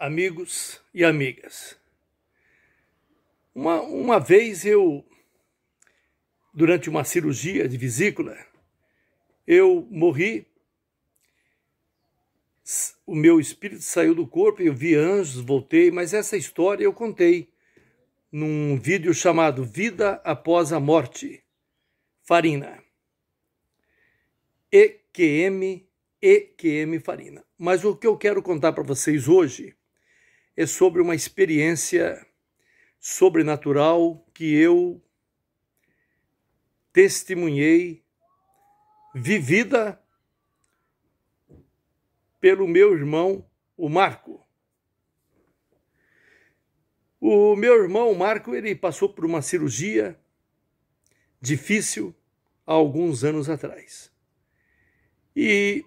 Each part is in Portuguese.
amigos e amigas. Uma, uma vez eu, durante uma cirurgia de vesícula, eu morri, o meu espírito saiu do corpo, eu vi anjos, voltei, mas essa história eu contei num vídeo chamado Vida Após a Morte, Farina. EQM, EQM Farina. Mas o que eu quero contar para vocês hoje é sobre uma experiência sobrenatural que eu testemunhei, vivida pelo meu irmão, o Marco. O meu irmão, o Marco, ele passou por uma cirurgia difícil há alguns anos atrás. E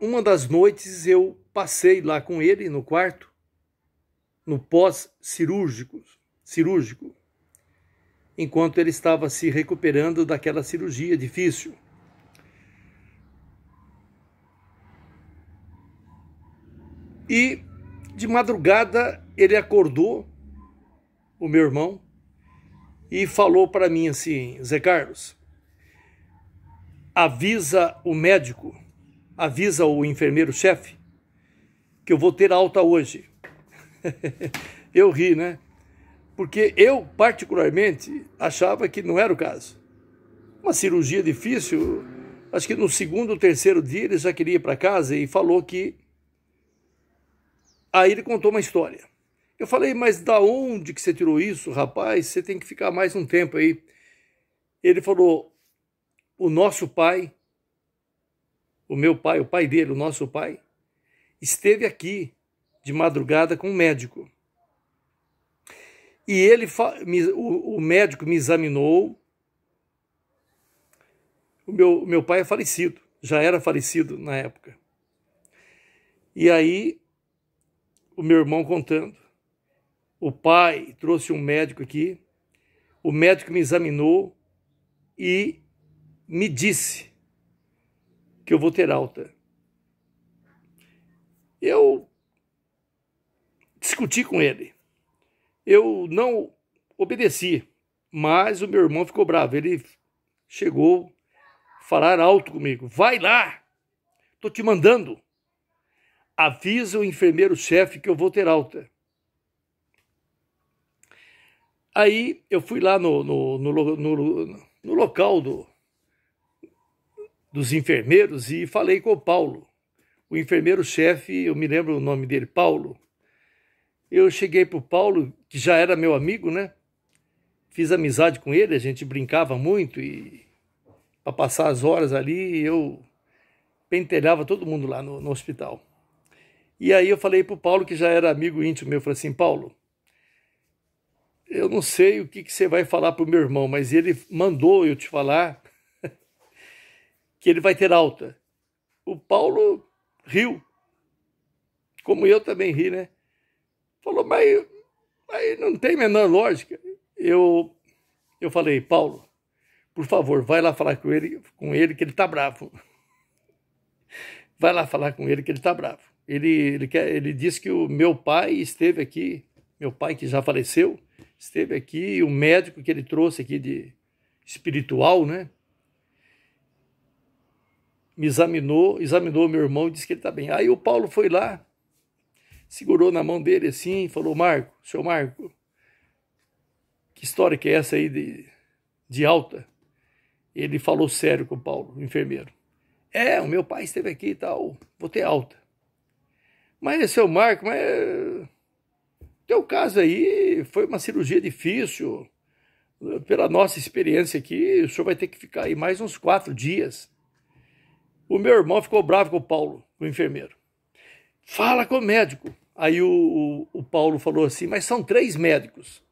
uma das noites eu passei lá com ele no quarto no pós-cirúrgico, cirúrgico, enquanto ele estava se recuperando daquela cirurgia difícil. E de madrugada ele acordou, o meu irmão, e falou para mim assim: Zé Carlos, avisa o médico, avisa o enfermeiro-chefe que eu vou ter alta hoje. eu ri, né? Porque eu, particularmente, achava que não era o caso. Uma cirurgia difícil, acho que no segundo ou terceiro dia ele já queria ir para casa e falou que. Aí ele contou uma história. Eu falei, mas da onde que você tirou isso, rapaz? Você tem que ficar mais um tempo aí. Ele falou: o nosso pai, o meu pai, o pai dele, o nosso pai, esteve aqui de madrugada com um médico. E ele, o, o médico me examinou. O meu, meu pai é falecido, já era falecido na época. E aí, o meu irmão contando. O pai trouxe um médico aqui. O médico me examinou e me disse que eu vou ter alta. Eu discuti com ele. Eu não obedeci, mas o meu irmão ficou bravo. Ele chegou a falar alto comigo: Vai lá, tô te mandando. Avisa o enfermeiro-chefe que eu vou ter alta. Aí eu fui lá no, no, no, no, no local do, dos enfermeiros e falei com o Paulo. O enfermeiro-chefe, eu me lembro o nome dele, Paulo eu cheguei para o Paulo, que já era meu amigo, né? Fiz amizade com ele, a gente brincava muito e para passar as horas ali eu pentelhava todo mundo lá no, no hospital. E aí eu falei para o Paulo, que já era amigo íntimo meu, falei assim, Paulo, eu não sei o que, que você vai falar para o meu irmão, mas ele mandou eu te falar que ele vai ter alta. O Paulo riu, como eu também ri, né? Falou, mas, aí não tem menor lógica. Eu, eu falei, Paulo, por favor, vai lá falar com ele, com ele que ele tá bravo. Vai lá falar com ele que ele tá bravo. Ele, ele, quer, ele disse que o meu pai esteve aqui, meu pai que já faleceu, esteve aqui, e o médico que ele trouxe aqui de espiritual, né? Me examinou, examinou meu irmão e disse que ele tá bem. Aí o Paulo foi lá segurou na mão dele assim e falou: Marco, seu Marco, que história que é essa aí de, de alta? Ele falou sério com o Paulo, o enfermeiro. É, o meu pai esteve aqui e tal, vou ter alta. Mas, é seu Marco, mas. Teu caso aí foi uma cirurgia difícil. Pela nossa experiência aqui, o senhor vai ter que ficar aí mais uns quatro dias. O meu irmão ficou bravo com o Paulo, o enfermeiro. Fala com o médico. Aí o, o, o Paulo falou assim: Mas são três médicos.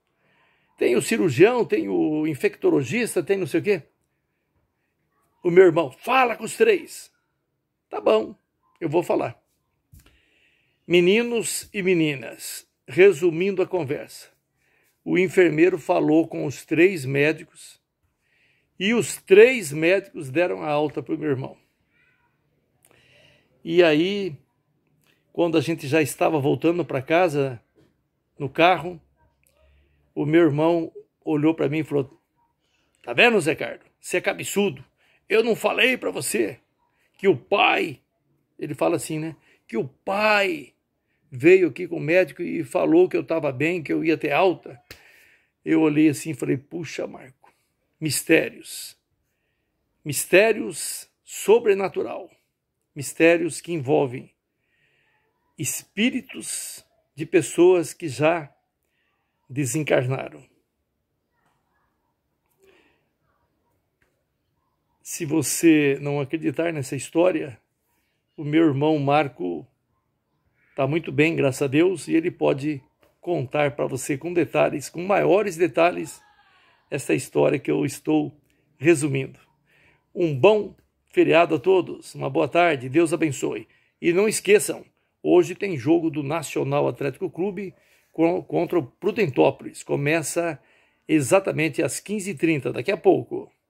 Tem o cirurgião, tem o infectologista, tem não sei o quê. O meu irmão, fala com os três. Tá bom, eu vou falar. Meninos e meninas, resumindo a conversa, o enfermeiro falou com os três médicos e os três médicos deram a alta para o meu irmão. E aí quando a gente já estava voltando para casa no carro, o meu irmão olhou para mim e falou: "Tá vendo, Zé Carlos? Você é cabeçudo. Eu não falei para você que o pai, ele fala assim, né? Que o pai veio aqui com o médico e falou que eu estava bem, que eu ia ter alta. Eu olhei assim e falei: "Puxa, Marco, mistérios. Mistérios sobrenatural. Mistérios que envolvem espíritos de pessoas que já desencarnaram. Se você não acreditar nessa história, o meu irmão Marco está muito bem, graças a Deus, e ele pode contar para você com detalhes, com maiores detalhes, essa história que eu estou resumindo. Um bom feriado a todos, uma boa tarde, Deus abençoe. E não esqueçam, Hoje tem jogo do Nacional Atlético Clube contra o Prudentópolis. Começa exatamente às 15h30, daqui a pouco.